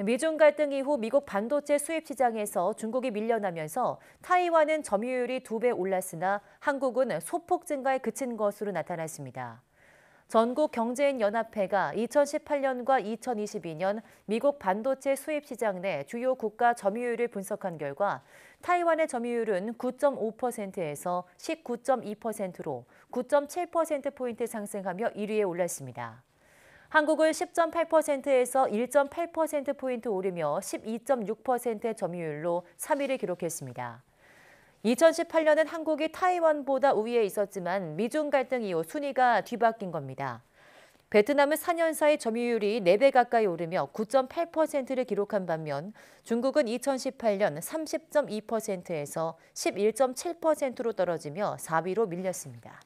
미중 갈등 이후 미국 반도체 수입 시장에서 중국이 밀려나면서 타이완은 점유율이 두 배 올랐으나 한국은 소폭 증가에 그친 것으로 나타났습니다. 전국 경제인 연합회가 2018년과 2022년 미국 반도체 수입 시장 내 주요 국가 점유율을 분석한 결과 타이완의 점유율은 9.5%에서 19.2%로 9.7% 포인트 상승하며 1위에 올랐습니다. 한국을 10.8%에서 1.8%포인트 오르며 12.6%의 점유율로 3위를 기록했습니다. 2018년은 한국이 타이완보다 우위에 있었지만 미중 갈등 이후 순위가 뒤바뀐 겁니다. 베트남은 4년 사이 점유율이 4배 가까이 오르며 9.8%를 기록한 반면 중국은 2018년 30.2%에서 11.7%로 떨어지며 4위로 밀렸습니다.